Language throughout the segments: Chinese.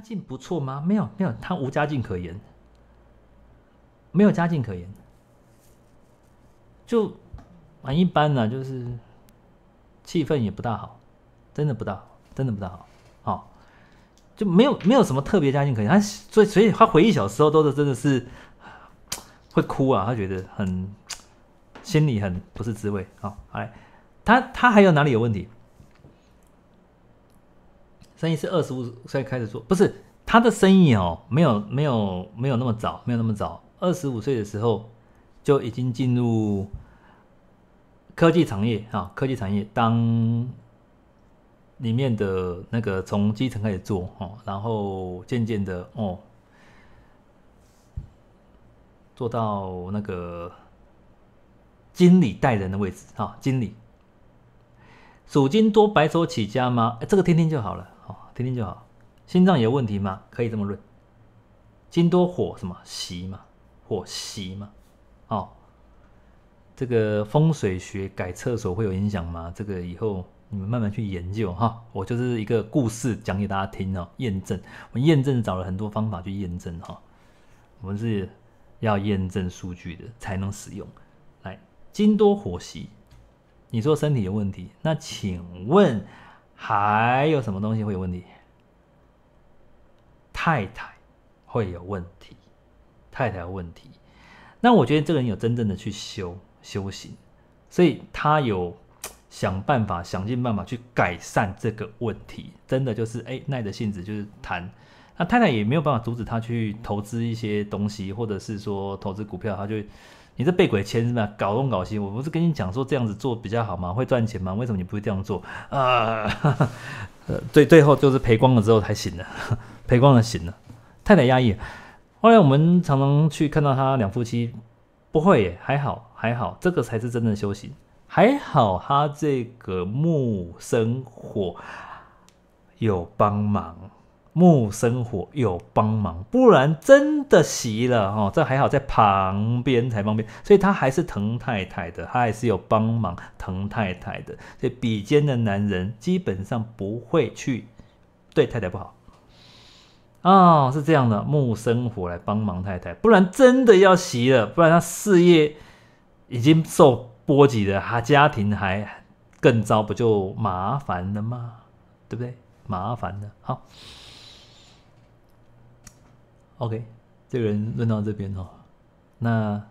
家境不错吗？没有，没有，他无家境可言，没有家境可言，就很一般呢。就是气氛也不大好，真的不大好，真的不大好。好，就没有没有什么特别家境可言。他所以，所以他回忆小时候都是真的是会哭啊，他觉得很心里很不是滋味。好，哎，他他还有哪里有问题？生意是二十五岁开始做，不是他的生意哦，没有没有没有那么早，没有那么早，二十五岁的时候就已经进入科技产业啊，科技产业当里面的那个从基层开始做哦，然后渐渐的哦，做到那个经理带人的位置啊，经理，蜀金多白手起家吗？这个听听就好了。听听就好，心脏有问题吗？可以这么论，金多火什么习嘛，火习嘛，哦，这个风水学改厕所会有影响吗？这个以后你们慢慢去研究哈。我就是一个故事讲给大家听哦，验证。我们验证找了很多方法去验证哈。我们是要验证数据的才能使用。来，金多火习，你说身体有问题，那请问？还有什么东西会有问题？太太会有问题，太太有问题。那我觉得这个人有真正的去修修行，所以他有想办法，想尽办法去改善这个问题。真的就是哎，耐着性子就是谈，那太太也没有办法阻止他去投资一些东西，或者是说投资股票，他就。你这被鬼牵是吧？搞东搞西，我不是跟你讲说这样子做比较好吗？会赚钱吗？为什么你不会这样做？呃，最最后就是赔光了之后才醒的，赔光了醒了，太太压抑。后来我们常常去看到他两夫妻，不会还好还好，这个才是真的修行。还好他这个木生火有帮忙。木生火有帮忙，不然真的袭了哦。这还好在旁边才方便，所以他还是疼太太的，他还是有帮忙疼太太的。所以比肩的男人基本上不会去对太太不好哦，是这样的。木生火来帮忙太太，不然真的要袭了，不然他事业已经受波及了，他家庭还更糟，不就麻烦了吗？对不对？麻烦了，好。OK，这个人论到这边哦，那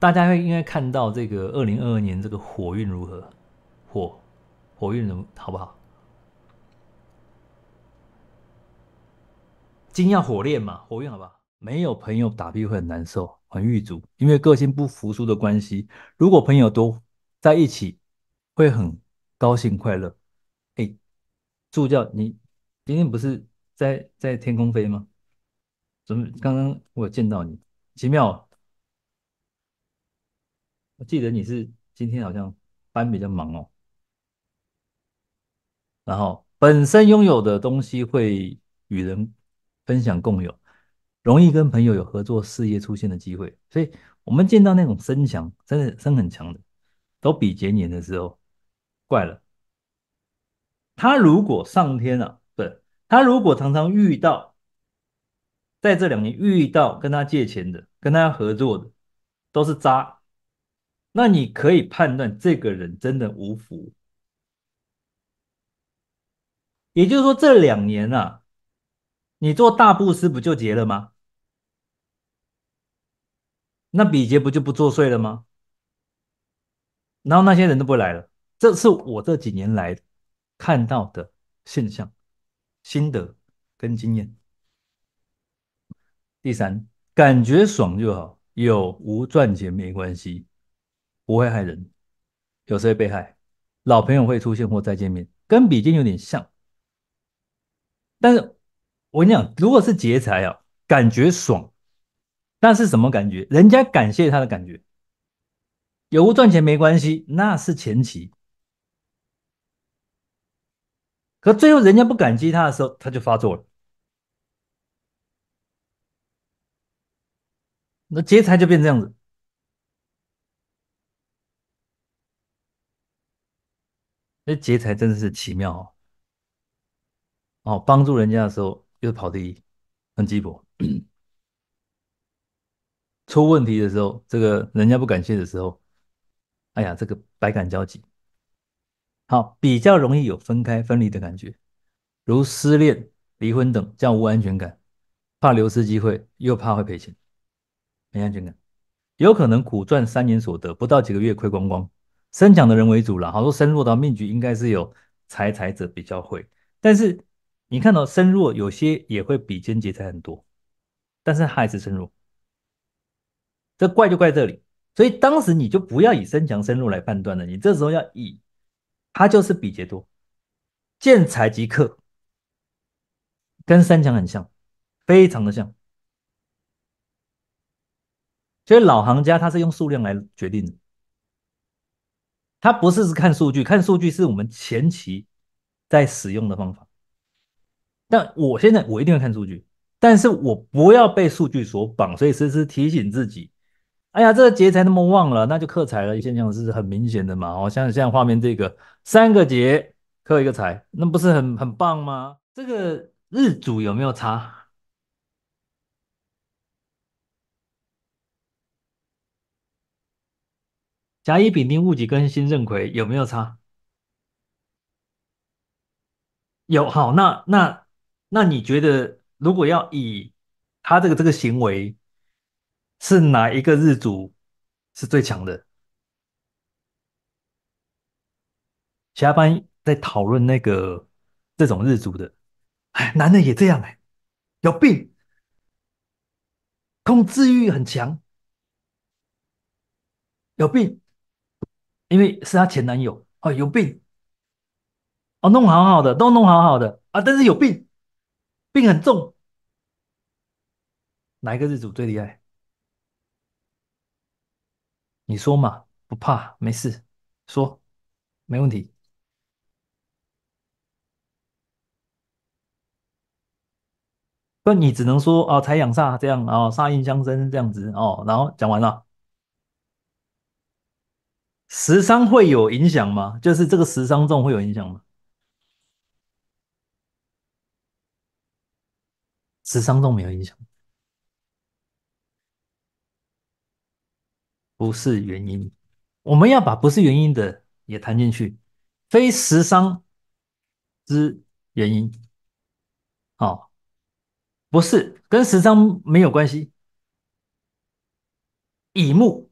大家会应该看到这个二零二二年这个火运如何？火，火运如好不好？金要火炼嘛，火运好不好？没有朋友打屁会很难受，很玉足，因为个性不服输的关系。如果朋友多在一起，会很高兴快乐。哎，助教，你今天不是在在天空飞吗？怎么刚刚我有见到你？奇妙，我记得你是今天好像班比较忙哦。然后本身拥有的东西会与人分享共有，容易跟朋友有合作事业出现的机会。所以，我们见到那种身强、真的身很强的，都比前年的时候怪了。他如果上天啊，对，他如果常常遇到。在这两年遇到跟他借钱的、跟他合作的，都是渣。那你可以判断这个人真的无福。也就是说，这两年啊，你做大布施不就结了吗？那比劫不就不作祟了吗？然后那些人都不来了。这是我这几年来看到的现象、心得跟经验。第三，感觉爽就好，有无赚钱没关系，不会害人，有时会被害。老朋友会出现或再见面，跟比肩有点像。但是我跟你讲，如果是劫财啊，感觉爽，那是什么感觉？人家感谢他的感觉，有无赚钱没关系，那是前期。可最后人家不感激他的时候，他就发作了。那劫财就变这样子，那劫财真的是奇妙哦！哦，帮助人家的时候又跑第一，很鸡婆；出问题的时候，这个人家不感谢的时候，哎呀，这个百感交集。好，比较容易有分开、分离的感觉，如失恋、离婚等，这样无安全感，怕流失机会，又怕会赔钱。没安全感，有可能苦赚三年所得不到几个月亏光光。生强的人为主了，好说生弱到命局应该是有财财者比较会，但是你看到身弱有些也会比肩劫财很多，但是还是身弱，这怪就怪这里。所以当时你就不要以身强身弱来判断了，你这时候要以他就是比劫多，见财即克，跟三强很像，非常的像。所以老行家他是用数量来决定的，他不是是看数据，看数据是我们前期在使用的方法。但我现在我一定会看数据，但是我不要被数据所绑，所以时时提醒自己，哎呀，这个劫财那么旺了，那就克财了，现象是很明显的嘛。哦，像像画面这个三个劫克一个财，那不是很很棒吗？这个日主有没有差？甲乙丙丁戊己庚辛壬癸有没有差？有好那那那你觉得如果要以他这个这个行为是哪一个日主是最强的？其他班在讨论那个这种日主的，哎，男的也这样哎，有病，控制欲很强，有病。因为是她前男友哦，有病哦，弄好好的，都弄好好的啊，但是有病，病很重。哪一个日主最厉害？你说嘛，不怕，没事，说，没问题。不，你只能说哦，财养煞这样，啊，煞印相生这样子哦，然后讲完了。十伤会有影响吗？就是这个十伤重会有影响吗？十伤重没有影响，不是原因。我们要把不是原因的也谈进去，非十伤之原因。好，不是跟十伤没有关系。乙木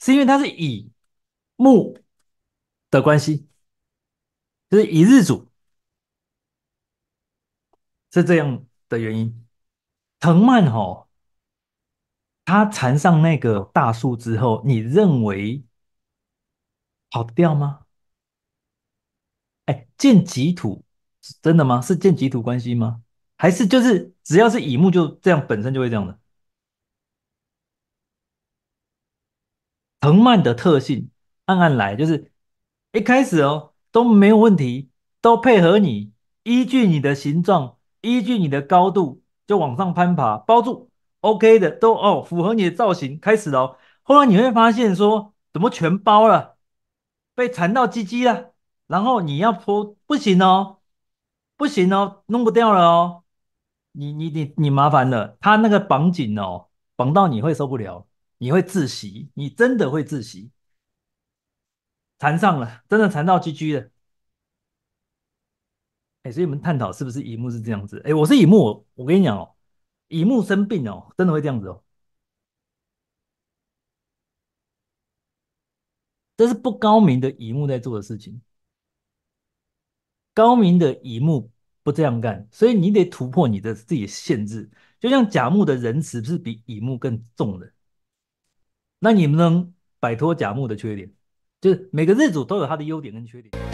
是因为它是乙。木的关系，就是以日主是这样的原因。藤蔓哦，它缠上那个大树之后，你认为跑掉吗？哎，见己土是真的吗？是见己土关系吗？还是就是只要是乙木就这样，本身就会这样的？藤蔓的特性。按按来就是一开始哦都没有问题，都配合你，依据你的形状，依据你的高度就往上攀爬，包住 OK 的都哦符合你的造型，开始哦。后来你会发现说怎么全包了，被缠到鸡鸡了，然后你要脱不行哦，不行哦，弄不掉了哦，你你你你麻烦了，他那个绑紧哦，绑到你会受不了，你会窒息，你真的会窒息。缠上了，真的缠到居居了。哎，所以我们探讨是不是乙木是这样子？哎，我是乙木，我跟你讲哦，乙木生病哦，真的会这样子哦。这是不高明的乙木在做的事情。高明的乙木不这样干，所以你得突破你的自己的限制。就像甲木的仁慈，不是比乙木更重的，那你们能摆脱甲木的缺点？就是每个日组都有它的优点跟缺点。